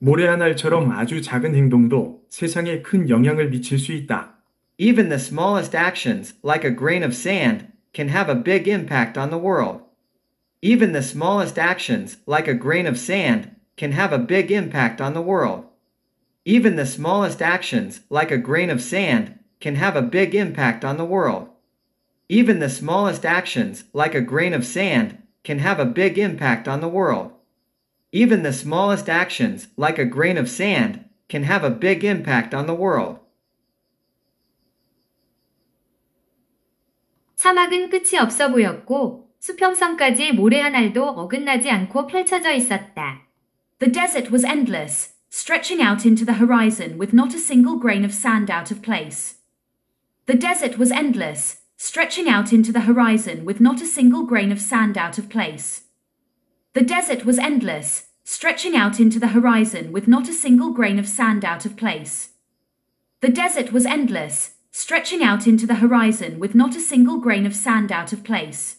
모래한 알처럼 아주 작은 행동도 세상에 큰 영향을 미칠 수 있다. Even the smallest actions, like a grain of sand, can have a big impact on the world. Even the smallest actions, like a grain of sand, can have a big impact on the world. Even the smallest actions, like a grain of sand, can have a big impact on the world. Even the smallest actions, like a grain of sand, can have a big impact on the world. Even the smallest actions, like a grain of sand, can have a big impact on the world. 사막은 끝이 없어 보였고 수평선까지 모래 하나도 어긋나지 않고 펼쳐져 있었다. The desert was endless, stretching out into the horizon with not a single grain of sand out of place. The desert was endless, stretching out into the horizon with not a single grain of sand out of place. The desert was endless, stretching out into the horizon with not a single grain of sand out of place. The desert was endless, stretching out into the horizon with not a single grain of sand out of place.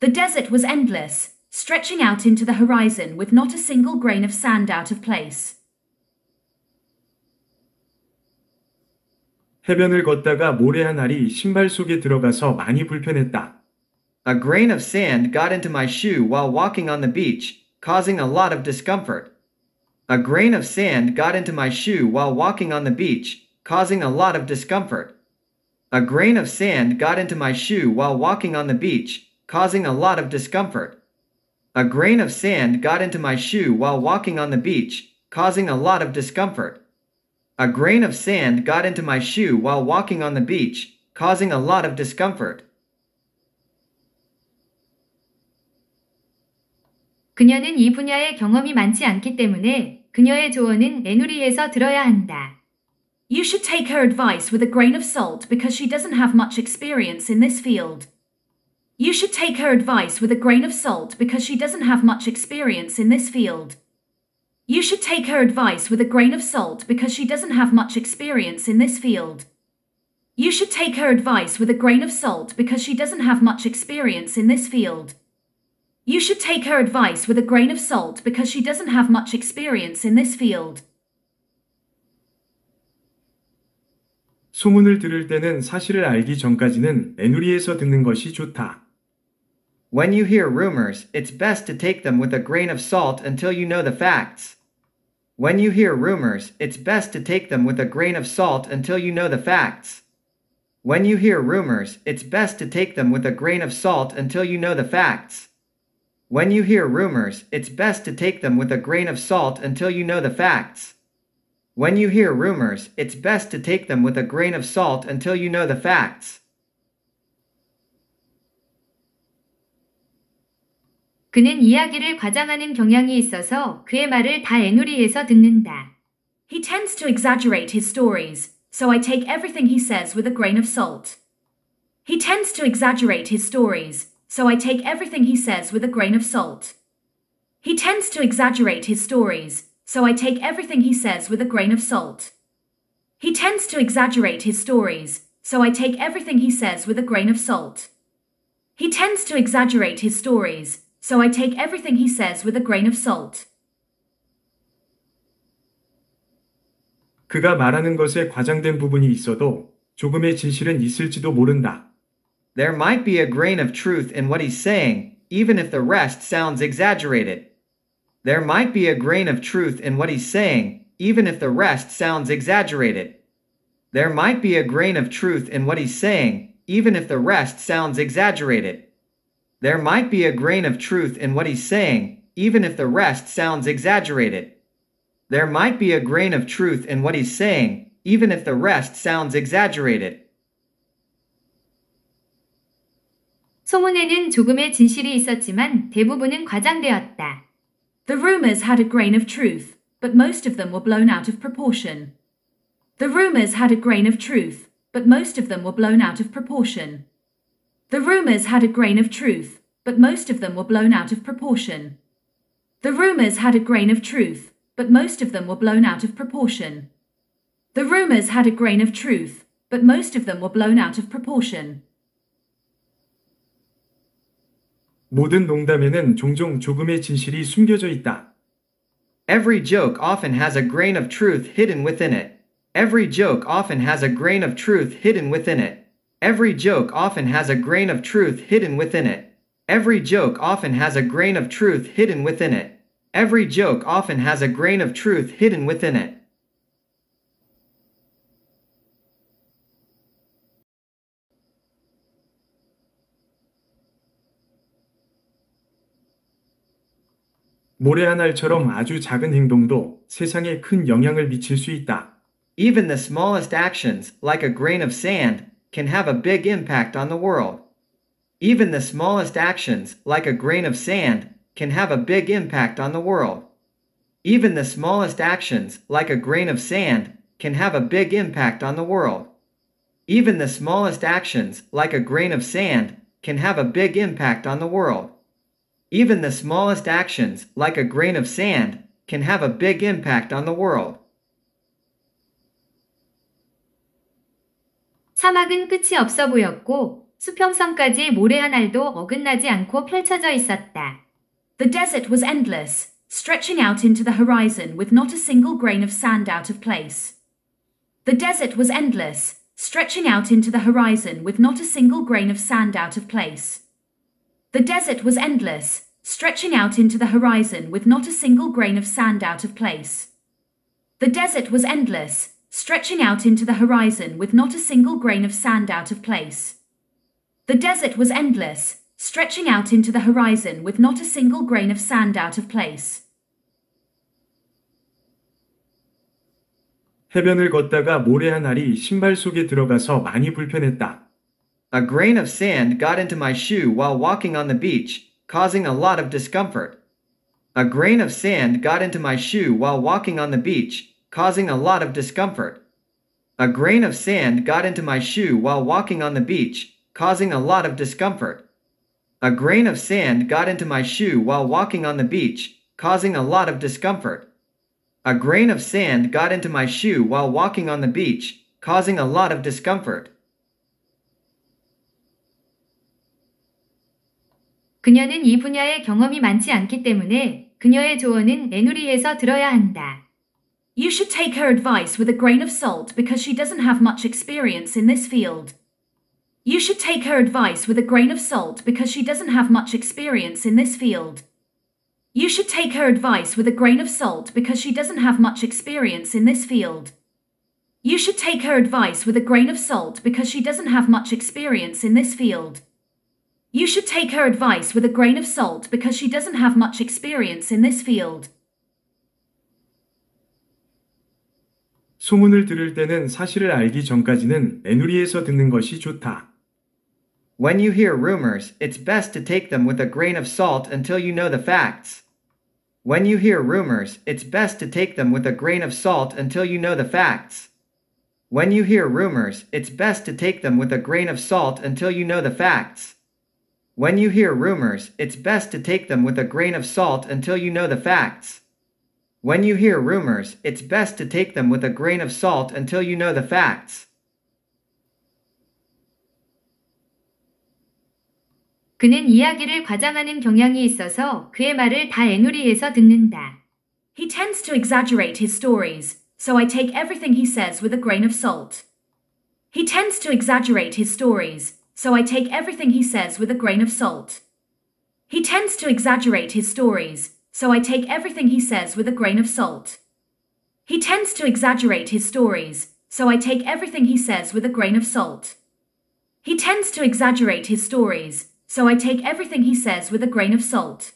The desert was endless, stretching out into the horizon with not a single grain of sand out of place. 해변을 걷다가 모래 한 알이 신발 속에 들어가서 많이 불편했다. A grain of sand got into my shoe while walking on the beach, causing a lot of discomfort. A grain of sand got into my shoe while walking on the beach, causing a lot of discomfort. A grain of sand got into my shoe while walking on the beach, causing a lot of discomfort. A grain of sand got into my shoe while walking on the beach, causing a lot of discomfort. A grain of sand got into my shoe while walking on the beach, causing a lot of discomfort. 그녀는 이 분야에 경험이 많지 않기 때문에 그녀의 조언은 에누리에서 들어야 한다. You should take her advice with a grain of salt because she doesn't have much experience in this field. You should take her advice with a grain of salt because she doesn't have much experience in this field. You should take her advice with a grain of salt because she doesn't have much experience in this field. You should take her advice with a grain of salt because she doesn't have much experience in this field. You should take her advice with a grain of salt because she doesn't have much experience in this field. 소문을 들을 때는 사실을 알기 전까지는 듣는 것이 좋다. When you hear rumors, it's best to take them with a grain of salt until you know the facts. When you hear rumors, it's best to take them with a grain of salt until you know the facts. When you hear rumors, it's best to take them with a grain of salt until you know the facts. When you hear rumors, it's best to take them with a grain of salt until you know the facts. When you hear rumors, it's best to take them with a grain of salt until you know the facts. 그는 이야기를 과장하는 경향이 있어서 그의 말을 다 듣는다. He tends to exaggerate his stories, so I take everything he says with a grain of salt. He tends to exaggerate his stories, so I take everything he says with a grain of salt. He tends to exaggerate his stories, so I take everything he says with a grain of salt. He tends to exaggerate his stories, so I take everything he says with a grain of salt. He tends to exaggerate his stories, so I take everything he says with a grain of salt. 그가 말하는 것에 과장된 부분이 있어도 조금의 진실은 있을지도 모른다. There might be a grain of truth in what he's saying, even if the rest sounds exaggerated. There might be a grain of truth in what he's saying, even if the rest sounds exaggerated. There might be a grain of truth in what he's saying, even if the rest sounds exaggerated. There might be a grain of truth in what he's saying, even if the rest sounds exaggerated. There might be a grain of truth in what he's saying, even if the rest sounds exaggerated. 소문에는 조금의 진실이 있었지만 대부분은 과장되었다. The rumors had a grain of truth, but most of them were blown out of proportion. The rumors had a grain of truth, but most of them were blown out of proportion. The rumors had a grain of truth, but most of them were blown out of proportion. The rumors had a grain of truth, but most of them were blown out of proportion. The rumors had a grain of truth, but most of them were blown out of proportion. 모든 농담에는 종종 조금의 진실이 숨겨져 있다. Every joke often has a grain of truth hidden within it. Every joke often has a grain of truth hidden within it. Every joke often has a grain of truth hidden within it. Every joke often has a grain of truth hidden within it. Every joke often has a grain of truth hidden within it. 모래알처럼 아주 작은 행동도 세상에 큰 영향을 미칠 수 있다. Even the smallest actions, like a grain of sand, can have a big impact on the world. Even the smallest actions, like a grain of sand, can have a big impact on the world. Even the smallest actions, like a grain of sand, can have a big impact on the world. Even the smallest actions, like a grain of sand, can have a big impact on the world. Even the smallest actions, like a grain of sand, can have a big impact on the world. 사막은 끝이 없어 보였고 수평선까지 모래하나도 어긋나지 않고 펼쳐져 있었다. The desert was endless, stretching out into the horizon with not a single grain of sand out of place. The desert was endless, stretching out into the horizon with not a single grain of sand out of place. The desert was endless, stretching out into the horizon with not a single grain of sand out of place. The desert was endless, stretching out into the horizon with not a single grain of sand out of place. The desert was endless, stretching out into the horizon with not a single grain of sand out of place. 해변을 걷다가 모래 한 알이 신발 속에 들어가서 많이 불편했다. A grain of sand got into my shoe while walking on the beach, causing a lot of discomfort. A grain of sand got into my shoe while walking on the beach, causing a lot of discomfort. A grain of sand got into my shoe while walking on the beach, causing a lot of discomfort. A grain of sand got into my shoe while walking on the beach, causing a lot of discomfort. A grain of sand got into my shoe while walking on the beach, causing a lot of discomfort. 그녀는 이 분야에 경험이 많지 않기 때문에 그녀의 조언은 애누리에서 들어야 한다. You should take her advice with a grain of salt because she doesn't have much experience in this field. You should take her advice with a grain of salt because she doesn't have much experience in this field. You should take her advice with a grain of salt because she doesn't have much experience in this field. You should take her advice with a grain of salt because she doesn't have much experience in this field. You should take her advice with a grain of salt because she doesn't have much experience in this field. 소문을 들을 때는 사실을 알기 전까지는 애누리에서 듣는 것이 좋다. When you hear rumors, it's best to take them with a grain of salt until you know the facts. When you hear rumors, it's best to take them with a grain of salt until you know the facts. When you hear rumors, it's best to take them with a grain of salt until you know the facts. When you hear rumors, it's best to take them with a grain of salt until you know the facts. When you hear rumors, it's best to take them with a grain of salt until you know the facts. He tends to exaggerate his stories, so I take everything he says with a grain of salt. He tends to exaggerate his stories, so I take everything he says with a grain of salt. He tends to exaggerate his stories, so I take everything he says with a grain of salt. He tends to exaggerate his stories, so I take everything he says with a grain of salt. He tends to exaggerate his stories, so I take everything he says with a grain of salt.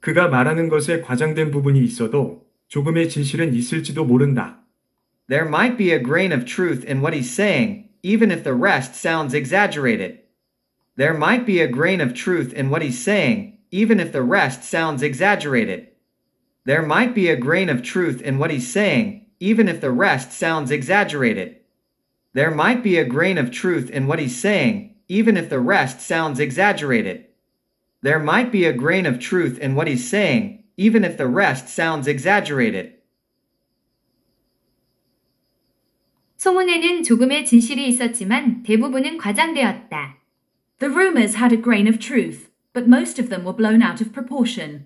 그가 말하는 것에 과장된 부분이 있어도 조금의 진실은 있을지도 모른다. There might be a grain of truth in what he's saying, even if the rest sounds exaggerated. There might be a grain of truth in what he's saying, even if the rest sounds exaggerated. There might be a grain of truth in what he's saying, even if the rest sounds exaggerated. There might be a grain of truth in what he's saying, even if the rest sounds exaggerated. There might be a grain of truth in what he's saying, even if the rest sounds exaggerated. 소문에는 조금의 진실이 있었지만 대부분은 과장되었다. The rumors had a grain of truth, but most of them were blown out of proportion.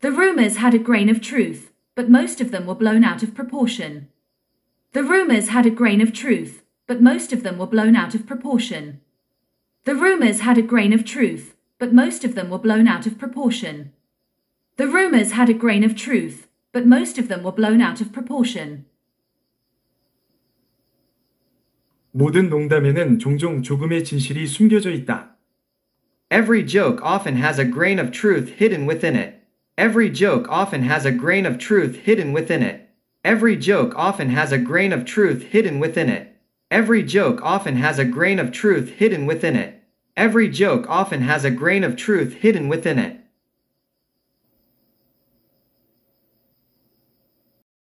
The rumors had a grain of truth, but most of them were blown out of proportion. The rumors had a grain of truth, but most of them were blown out of proportion. The rumors had a grain of truth, but most of them were blown out of proportion. The rumors had a grain of truth, but most of them were blown out of proportion. 모든 농담에는 종종 조금의 진실이 숨겨져 있다. Every joke often has a grain of truth hidden within it. Every joke often has a grain of truth hidden within it. Every joke often has a grain of truth hidden within it. Every joke often has a grain of truth hidden within it. Every joke often has a grain of truth hidden within it.